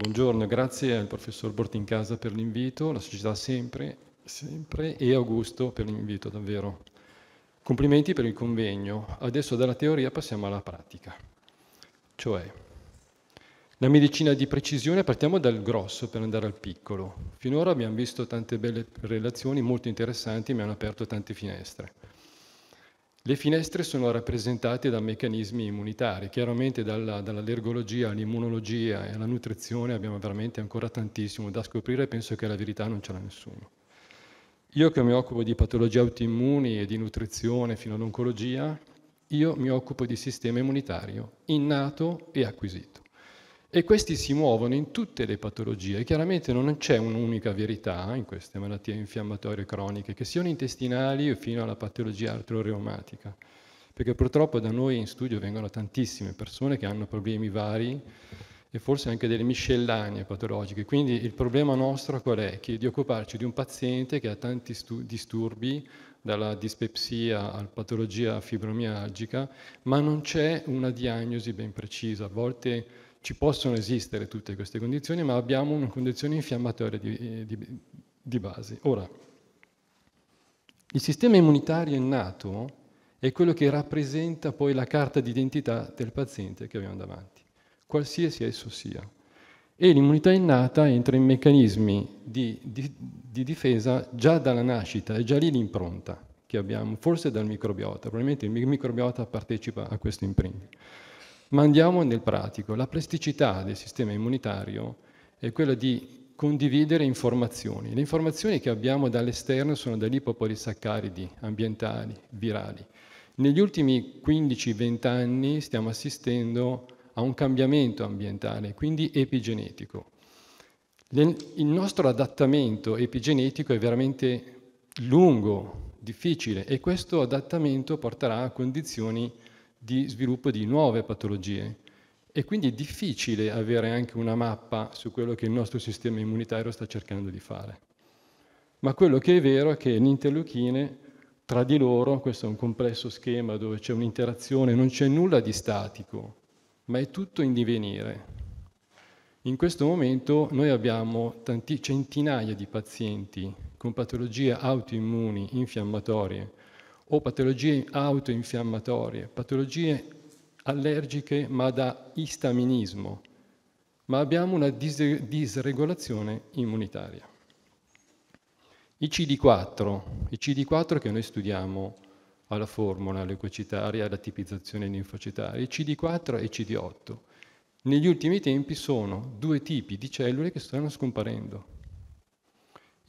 Buongiorno, grazie al professor Bortincasa per l'invito, la società sempre, sempre e Augusto per l'invito davvero. Complimenti per il convegno. Adesso dalla teoria passiamo alla pratica. Cioè, la medicina di precisione partiamo dal grosso per andare al piccolo. Finora abbiamo visto tante belle relazioni molto interessanti, mi hanno aperto tante finestre. Le finestre sono rappresentate da meccanismi immunitari, chiaramente dalla, dall'allergologia all'immunologia e alla nutrizione abbiamo veramente ancora tantissimo da scoprire e penso che la verità non ce l'ha nessuno. Io che mi occupo di patologie autoimmuni e di nutrizione fino all'oncologia, io mi occupo di sistema immunitario innato e acquisito. E questi si muovono in tutte le patologie. Chiaramente non c'è un'unica verità in queste malattie infiammatorie croniche, che siano intestinali o fino alla patologia artroreumatica. Perché purtroppo da noi in studio vengono tantissime persone che hanno problemi vari e forse anche delle miscellanee patologiche. Quindi il problema nostro qual è? Che di occuparci di un paziente che ha tanti disturbi, dalla dispepsia alla patologia fibromialgica, ma non c'è una diagnosi ben precisa. A volte ci possono esistere tutte queste condizioni, ma abbiamo una condizione infiammatoria di, eh, di, di base. Ora, il sistema immunitario innato è quello che rappresenta poi la carta d'identità del paziente che abbiamo davanti, qualsiasi esso sia. E l'immunità innata entra in meccanismi di, di, di, difesa già dalla nascita, è già lì l'impronta che abbiamo, forse dal microbiota, probabilmente il microbiota partecipa a questo imprinting. Ma andiamo nel pratico. La plasticità del sistema immunitario è quella di condividere informazioni. Le informazioni che abbiamo dall'esterno sono da lipopolisaccaridi ambientali, virali. Negli ultimi 15-20 anni stiamo assistendo a un cambiamento ambientale, quindi epigenetico. Il nostro adattamento epigenetico è veramente lungo, difficile e questo adattamento porterà a condizioni di sviluppo di nuove patologie. E quindi è difficile avere anche una mappa su quello che il nostro sistema immunitario sta cercando di fare. Ma quello che è vero è che le interleuchine tra di loro, questo è un complesso schema dove c'è un'interazione, non c'è nulla di statico, ma è tutto in divenire. In questo momento noi abbiamo tanti, centinaia di pazienti con patologie autoimmuni, infiammatorie, o patologie autoinfiammatorie, patologie allergiche ma da istaminismo, ma abbiamo una dis- disregolazione immunitaria. I CD4, i CD4 che noi studiamo alla formula leucocitaria, alla tipizzazione linfocitaria, i CD4 e i CD8, negli ultimi tempi sono due tipi di cellule che stanno scomparendo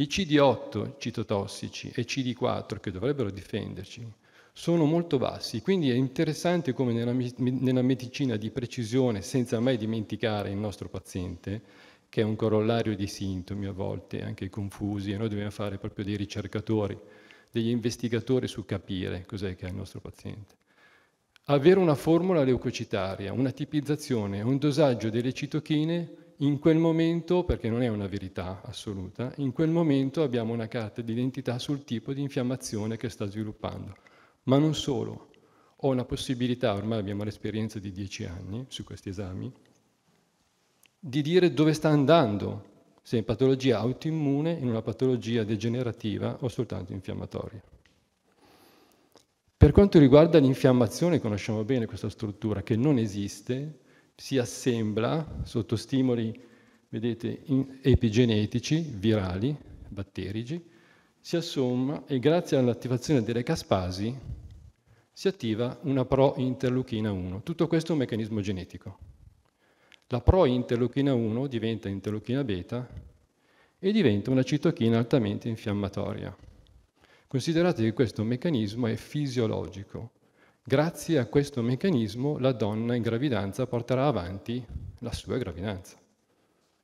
i CD8 citotossici e CD4 che dovrebbero difenderci sono molto bassi, quindi è interessante come nella, nella medicina di precisione, senza mai dimenticare il nostro paziente, che è un corollario di sintomi a volte anche confusi, e noi dobbiamo fare proprio dei ricercatori, degli investigatori su capire cos'è che ha il nostro paziente. Avere una formula leucocitaria, una tipizzazione, un dosaggio delle citochine in quel momento, perché non è una verità assoluta, in quel momento abbiamo una carta d'identità sul tipo di infiammazione che sta sviluppando. Ma non solo, ho la possibilità, ormai abbiamo l'esperienza di dieci anni su questi esami, di dire dove sta andando, se in patologia autoimmune, in una patologia degenerativa o soltanto infiammatoria. Per quanto riguarda l'infiammazione, conosciamo bene questa struttura che non esiste, si assembla sotto stimoli, vedete, epigenetici, virali, batterici, si assomma e grazie all'attivazione delle caspasi si attiva una pro-interleuchina 1. Tutto questo è un meccanismo genetico. La pro-interleuchina 1 diventa interleuchina beta e diventa una citochina altamente infiammatoria. Considerate che questo meccanismo è fisiologico, Grazie a questo meccanismo la donna in gravidanza porterà avanti la sua gravidanza.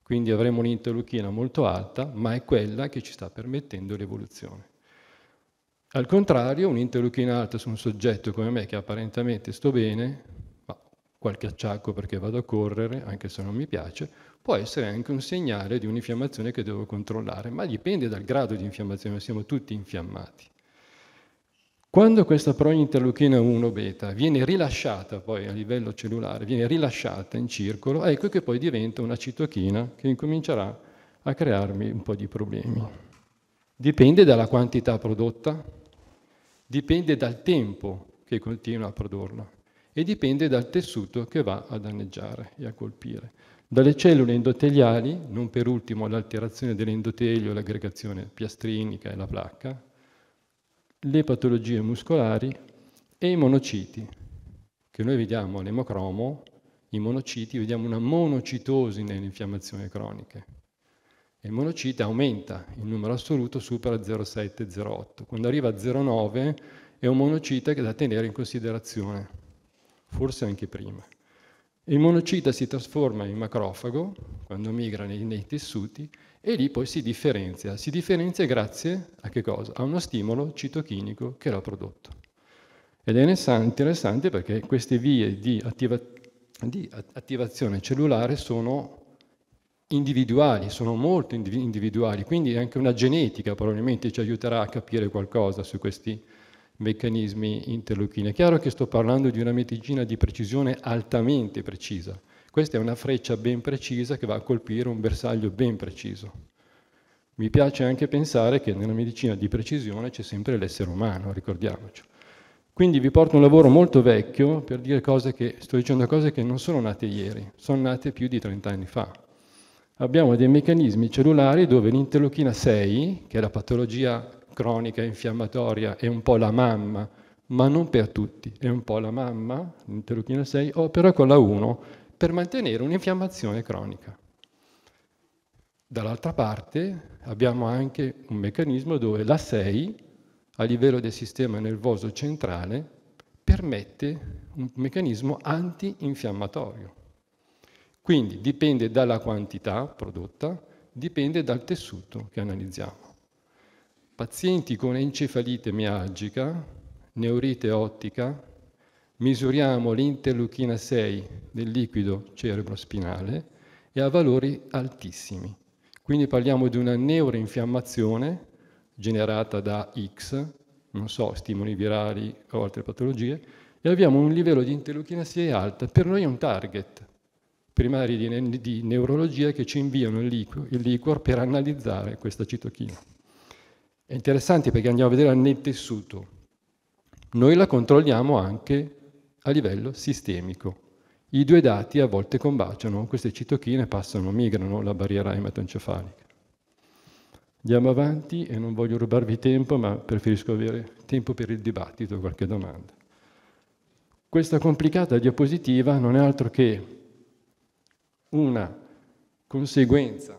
Quindi avremo un'interluchina molto alta, ma è quella che ci sta permettendo l'evoluzione. Al contrario, un'interluchina alta su un soggetto come me che apparentemente sto bene, ma qualche acciacco perché vado a correre, anche se non mi piace, può essere anche un segnale di un'infiammazione che devo controllare, ma dipende dal grado di infiammazione, siamo tutti infiammati. Quando questa prointerleuchina 1 beta viene rilasciata poi a livello cellulare, viene rilasciata in circolo, ecco che poi diventa una citochina che incomincerà a crearmi un po' di problemi. Dipende dalla quantità prodotta, dipende dal tempo che continua a produrla e dipende dal tessuto che va a danneggiare e a colpire. Dalle cellule endoteliali, non per ultimo l'alterazione dell'endotelio, l'aggregazione piastrinica e la placca, le patologie muscolari e i monociti, che noi vediamo all'emocromo, i monociti, vediamo una monocitosi nelle infiammazioni croniche. E il monocite aumenta in numero assoluto, supera 0,7-0,8. Quando arriva a 0,9 è un monocite che è da tenere in considerazione, forse anche prima. Il monocita si trasforma in macrofago quando migra nei, nei tessuti e lì poi si differenzia. Si differenzia grazie a che cosa? A uno stimolo citochinico che l'ha prodotto. Ed è interessante perché queste vie di, attiva- di attivazione cellulare sono individuali, sono molto individuali, quindi anche una genetica probabilmente ci aiuterà a capire qualcosa su questi meccanismi interleuchini. È chiaro che sto parlando di una medicina di precisione altamente precisa, questa è una freccia ben precisa che va a colpire un bersaglio ben preciso. Mi piace anche pensare che nella medicina di precisione c'è sempre l'essere umano, ricordiamoci. Quindi vi porto un lavoro molto vecchio per dire cose che, sto dicendo cose che non sono nate ieri, sono nate più di 30 anni fa. Abbiamo dei meccanismi cellulari dove l'interlochina 6, che è la patologia cronica, infiammatoria, è un po' la mamma, ma non per tutti, è un po' la mamma, l'interlochina 6, opera con la 1 per mantenere un'infiammazione cronica. Dall'altra parte abbiamo anche un meccanismo dove la 6 a livello del sistema nervoso centrale permette un meccanismo antinfiammatorio. Quindi dipende dalla quantità prodotta, dipende dal tessuto che analizziamo. Pazienti con encefalite miagica, neurite ottica, misuriamo l'interleuchina 6 del liquido cerebrospinale e a valori altissimi. Quindi parliamo di una neuroinfiammazione generata da X, non so, stimoli virali o altre patologie, e abbiamo un livello di interleuchina 6 alta. Per noi è un target primario di, ne di neurologia che ci inviano il, liqu il liquor per analizzare questa citochina. È interessante perché andiamo a vedere nel tessuto. Noi la controlliamo anche a livello sistemico. I due dati a volte combaciano, queste citochine passano, migrano la barriera ematoencefalica. Andiamo avanti e non voglio rubarvi tempo, ma preferisco avere tempo per il dibattito, qualche domanda. Questa complicata diapositiva non è altro che una conseguenza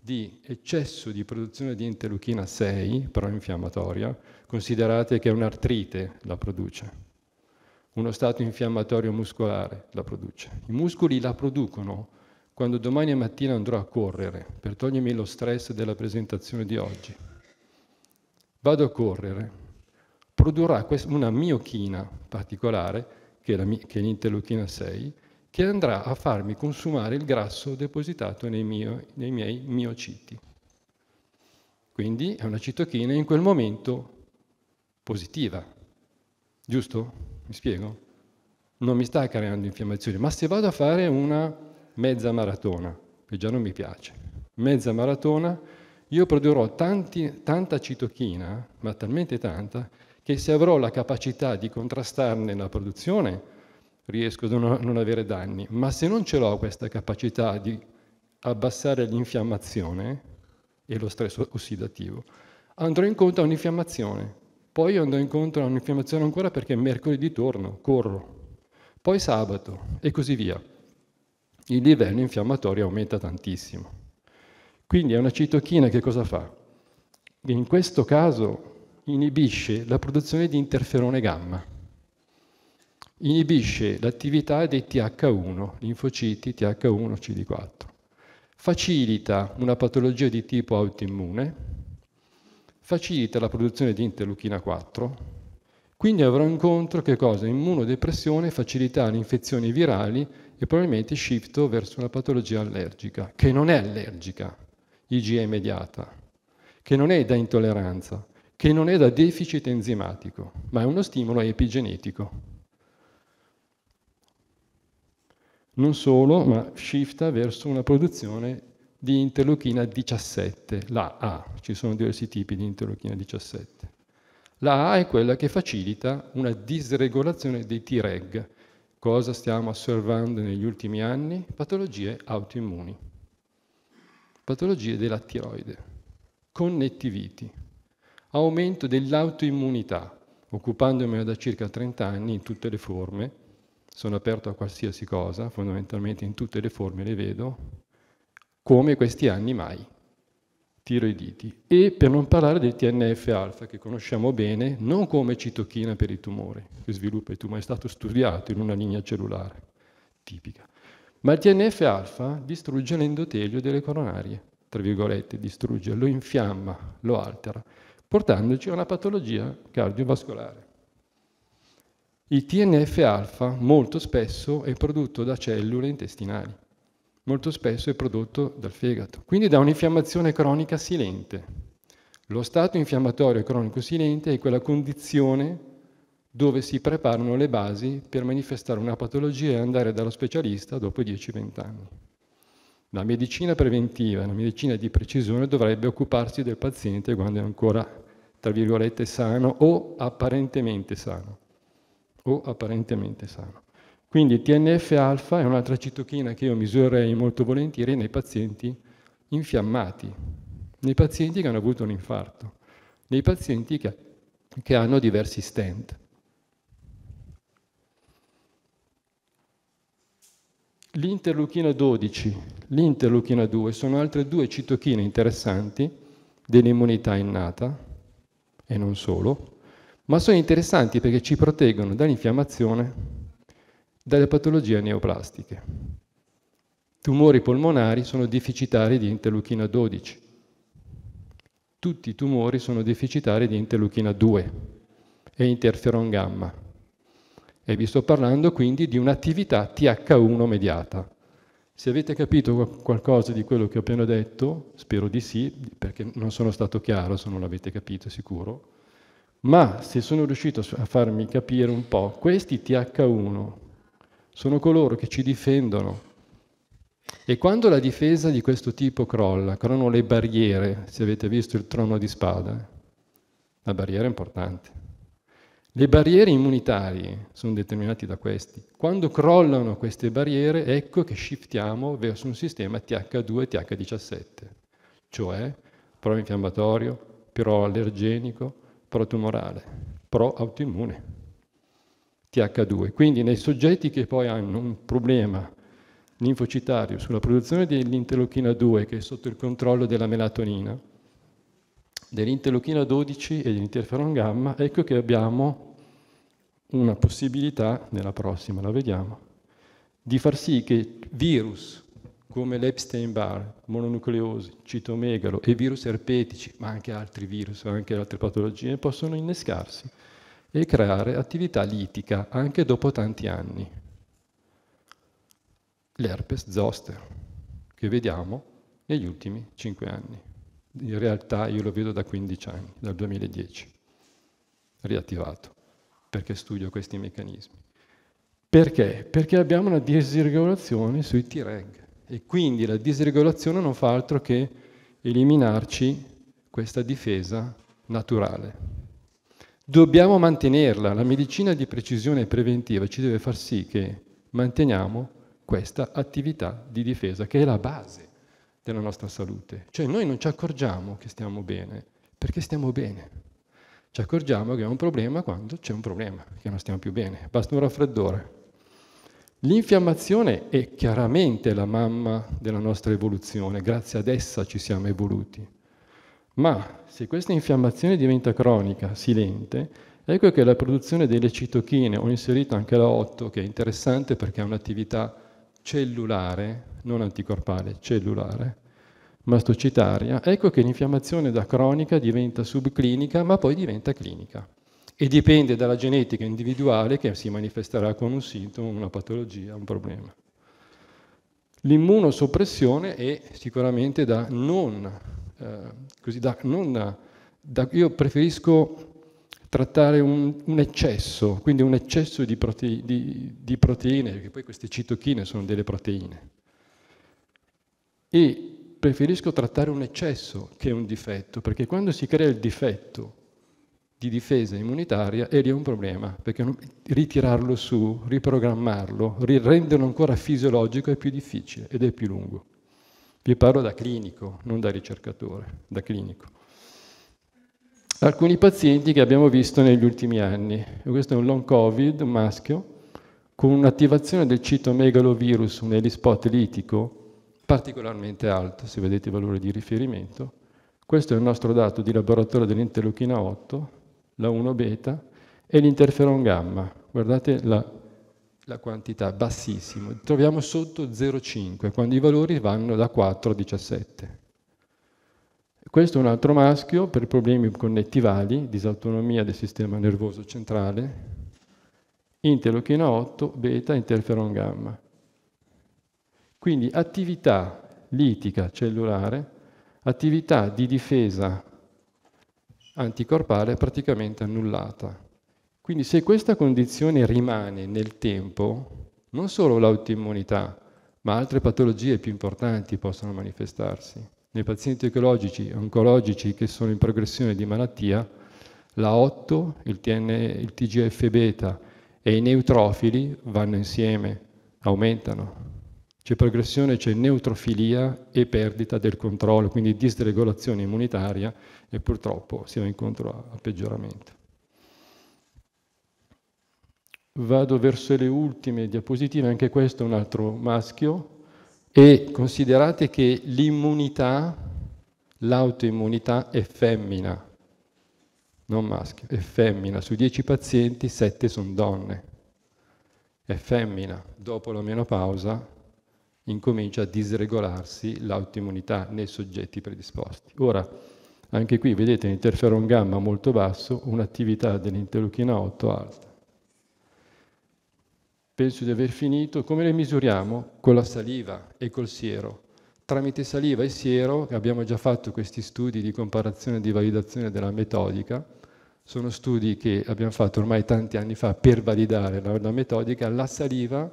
di eccesso di produzione di interleuchina 6, pro-infiammatoria, considerate che è un'artrite la produce uno stato infiammatorio muscolare la produce. I muscoli la producono quando domani mattina andrò a correre per togliermi lo stress della presentazione di oggi. Vado a correre, produrrà una miochina particolare, che è l'interleuchina 6, che andrà a farmi consumare il grasso depositato nei, mio, nei miei miociti. Quindi è una citochina in quel momento positiva, giusto? Mi spiego? Non mi sta creando infiammazione, ma se vado a fare una mezza maratona, che già non mi piace, mezza maratona, io produrrò tanti, tanta citochina, ma talmente tanta, che se avrò la capacità di contrastarne la produzione, riesco a non avere danni, ma se non ce l'ho questa capacità di abbassare l'infiammazione e lo stress ossidativo, andrò incontro a un'infiammazione poi andrò incontro a un'infiammazione ancora perché mercoledì torno, corro. Poi sabato e così via. Il livello infiammatorio aumenta tantissimo. Quindi è una citochina che cosa fa? in questo caso inibisce la produzione di interferone gamma, inibisce l'attività dei TH1, linfociti TH1 CD4, facilita una patologia di tipo autoimmune, facilita la produzione di interleuchina 4, quindi avrò incontro che cosa? Immunodepressione, facilita le infezioni virali e probabilmente shifto verso una patologia allergica, che non è allergica, IgE immediata, che non è da intolleranza, che non è da deficit enzimatico, ma è uno stimolo epigenetico. Non solo, ma shifta verso una produzione di interleuchina 17, la A. Ci sono diversi tipi di interleuchina 17. La A è quella che facilita una disregolazione dei T-reg. Cosa stiamo osservando negli ultimi anni? Patologie autoimmuni, patologie della tiroide, connettiviti, aumento dell'autoimmunità. Occupandomi da circa 30 anni in tutte le forme, sono aperto a qualsiasi cosa, fondamentalmente in tutte le forme le vedo, come questi anni mai. Tiro i diti. E per non parlare del TNF-alfa, che conosciamo bene, non come citochina per il tumore, che sviluppa il tumore, è stato studiato in una linea cellulare tipica. Ma il TNF-alfa distrugge l'endotelio delle coronarie, tra virgolette, distrugge, lo infiamma, lo altera, portandoci a una patologia cardiovascolare. Il TNF-alfa molto spesso è prodotto da cellule intestinali molto spesso è prodotto dal fegato, quindi da un'infiammazione cronica silente. Lo stato infiammatorio cronico silente è quella condizione dove si preparano le basi per manifestare una patologia e andare dallo specialista dopo 10-20 anni. La medicina preventiva, la medicina di precisione dovrebbe occuparsi del paziente quando è ancora, tra virgolette, sano o apparentemente sano. O apparentemente sano. Quindi TNF-alfa è un'altra citochina che io misurerei molto volentieri nei pazienti infiammati, nei pazienti che hanno avuto un infarto, nei pazienti che, che hanno diversi stent. L'interleuchina 12, l'interleuchina 2 sono altre due citochine interessanti dell'immunità innata e non solo, ma sono interessanti perché ci proteggono dall'infiammazione dalle patologie neoplastiche. Tumori polmonari sono deficitari di interleuchina 12. Tutti i tumori sono deficitari di interleuchina 2 e interferon gamma. E vi sto parlando quindi di un'attività TH1 mediata. Se avete capito qualcosa di quello che ho appena detto, spero di sì, perché non sono stato chiaro se non l'avete capito sicuro, ma se sono riuscito a farmi capire un po', questi TH1 sono coloro che ci difendono. E quando la difesa di questo tipo crolla, crollano le barriere, se avete visto il trono di spada, la barriera è importante. Le barriere immunitarie sono determinate da questi. Quando crollano queste barriere, ecco che shiftiamo verso un sistema TH2 TH17, cioè pro-infiammatorio, pro-allergenico, pro-tumorale, pro-autoimmune. TH2. Quindi nei soggetti che poi hanno un problema linfocitario sulla produzione dell'interleuchina 2 che è sotto il controllo della melatonina, dell'interleuchina 12 e dell'interferon gamma, ecco che abbiamo una possibilità, nella prossima la vediamo, di far sì che virus come l'Epstein-Barr, mononucleosi, citomegalo e virus erpetici, ma anche altri virus, anche altre patologie, possono innescarsi e creare attività litica anche dopo tanti anni. L'herpes zoster che vediamo negli ultimi 5 anni. In realtà io lo vedo da 15 anni, dal 2010, riattivato, perché studio questi meccanismi. Perché? Perché abbiamo una disregolazione sui T-reg e quindi la disregolazione non fa altro che eliminarci questa difesa naturale. Dobbiamo mantenerla, la medicina di precisione preventiva ci deve far sì che manteniamo questa attività di difesa che è la base della nostra salute. Cioè noi non ci accorgiamo che stiamo bene, perché stiamo bene. Ci accorgiamo che è un problema quando c'è un problema, che non stiamo più bene, basta un raffreddore. L'infiammazione è chiaramente la mamma della nostra evoluzione, grazie ad essa ci siamo evoluti. Ma se questa infiammazione diventa cronica, silente, ecco che la produzione delle citochine, ho inserito anche la 8, che è interessante perché è un'attività cellulare, non anticorpale, cellulare, mastocitaria, ecco che l'infiammazione da cronica diventa subclinica, ma poi diventa clinica. E dipende dalla genetica individuale che si manifesterà con un sintomo, una patologia, un problema. L'immunosoppressione è sicuramente da non eh, così da, non, da, io preferisco trattare un, un, eccesso, quindi un eccesso di, prote, di, di proteine, perché poi queste citochine sono delle proteine. E preferisco trattare un eccesso che un difetto, perché quando si crea il difetto di difesa immunitaria, è lì un problema, perché ritirarlo su, riprogrammarlo, renderlo ancora fisiologico è più difficile ed è più lungo. Vi parlo da clinico, non da ricercatore, da clinico. Alcuni pazienti che abbiamo visto negli ultimi anni, questo è un long covid, un maschio, con un'attivazione del citomegalovirus nell'ispot litico particolarmente alto, se vedete i valori di riferimento. Questo è il nostro dato di laboratorio dell'interleuchina 8, la 1 beta, e l'interferon gamma. Guardate la la quantità, bassissimo. Troviamo sotto 0,5 quando i valori vanno da 4 a 17. Questo è un altro maschio per problemi connettivali, disautonomia del sistema nervoso centrale, interleuchina 8, beta, interferon gamma. Quindi attività litica cellulare, attività di difesa anticorpale praticamente annullata. Quindi se questa condizione rimane nel tempo, non solo l'autoimmunità, ma altre patologie più importanti possono manifestarsi. Nei pazienti ecologici, oncologici che sono in progressione di malattia, la 8, il, TN, il TGF beta e i neutrofili vanno insieme, aumentano. C'è progressione, c'è neutrofilia e perdita del controllo, quindi disregolazione immunitaria e purtroppo siamo incontro al peggioramento. Vado verso le ultime diapositive, anche questo è un altro maschio, e considerate che l'immunità, l'autoimmunità è femmina, non maschio, è femmina. Su 10 pazienti 7 sono donne. È femmina, dopo la menopausa incomincia a disregolarsi l'autoimmunità nei soggetti predisposti. Ora, anche qui vedete un interferon gamma molto basso, un'attività dell'interleuchina 8 alta. Penso di aver finito. Come le misuriamo? Con la saliva e col siero. Tramite saliva e siero, abbiamo già fatto questi studi di comparazione e di validazione della metodica, sono studi che abbiamo fatto ormai tanti anni fa per validare la, la metodica, la saliva,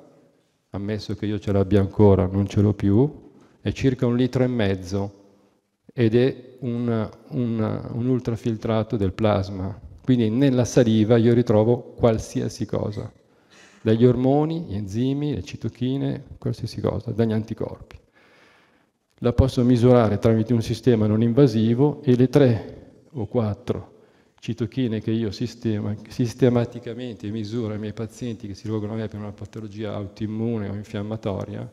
ammesso che io ce l'abbia ancora, non ce l'ho più, è circa un litro e mezzo ed è un, un, un ultrafiltrato del plasma. Quindi nella saliva io ritrovo qualsiasi cosa dagli ormoni, gli enzimi, le citochine, qualsiasi cosa, dagli anticorpi. La posso misurare tramite un sistema non invasivo e le tre o quattro citochine che io sistema, sistematicamente misuro ai miei pazienti che si rivolgono a me per una patologia autoimmune o infiammatoria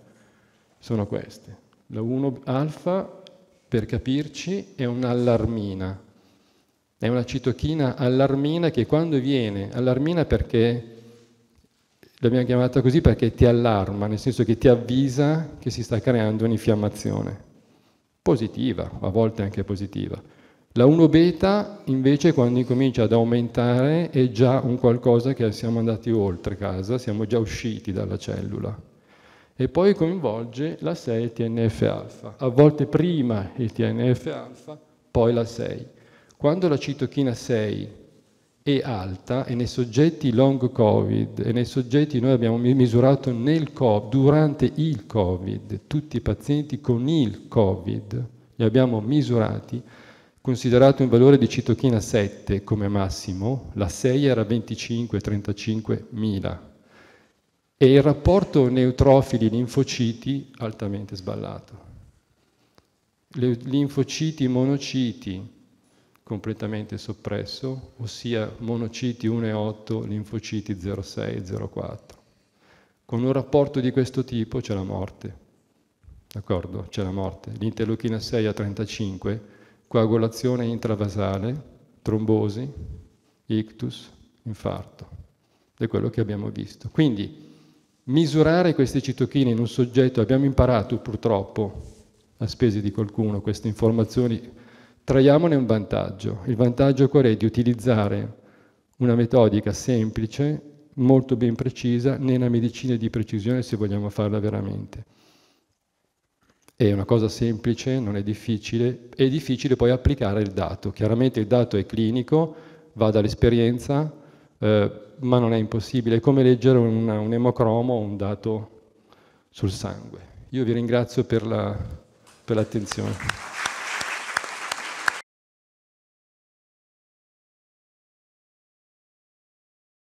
sono queste. La 1 alfa, per capirci, è un'allarmina. È una citochina allarmina che quando viene, allarmina perché L'abbiamo chiamata così perché ti allarma, nel senso che ti avvisa che si sta creando un'infiammazione positiva, a volte anche positiva. La 1 beta invece quando incomincia ad aumentare è già un qualcosa che siamo andati oltre casa, siamo già usciti dalla cellula. E poi coinvolge la 6 TNF alfa, a volte prima il TNF alfa, poi la 6. Quando la citochina 6 e alta e nei soggetti long covid e nei soggetti noi abbiamo misurato nel covid durante il covid tutti i pazienti con il covid li abbiamo misurati considerato un valore di citochina 7 come massimo la 6 era 25 35 mila e il rapporto neutrofili linfociti altamente sballato Le linfociti monociti completamente soppresso, ossia monociti 1,8, linfociti 06 e 04. Con un rapporto di questo tipo c'è la morte. D'accordo? C'è la morte. L'interleuchina 6 a 35, coagulazione intravasale, trombosi, ictus, infarto. È quello che abbiamo visto. Quindi misurare queste citochine in un soggetto, abbiamo imparato purtroppo a spese di qualcuno queste informazioni Traiamone un vantaggio. Il vantaggio qual è? Di utilizzare una metodica semplice, molto ben precisa, nella medicina di precisione se vogliamo farla veramente. È una cosa semplice, non è difficile, è difficile poi applicare il dato. Chiaramente il dato è clinico, va dall'esperienza, eh, ma non è impossibile. È come leggere una, un emocromo o un dato sul sangue. Io vi ringrazio per l'attenzione. La,